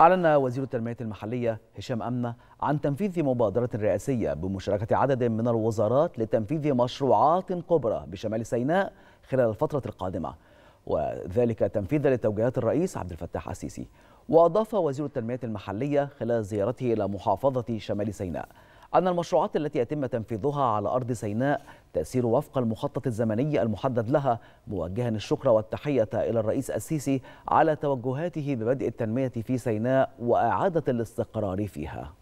أعلن وزير التنمية المحلية هشام أمنة عن تنفيذ مبادرة رئاسية بمشاركة عدد من الوزارات لتنفيذ مشروعات كبرى بشمال سيناء خلال الفترة القادمة وذلك تنفيذا لتوجيهات الرئيس عبد الفتاح السيسي وأضاف وزير التنمية المحلية خلال زيارته إلى محافظة شمال سيناء أن المشروعات التي يتم تنفيذها على أرض سيناء تأسير وفق المخطط الزمني المحدد لها موجها الشكر والتحية إلى الرئيس السيسي على توجهاته ببدء التنمية في سيناء وإعادة الاستقرار فيها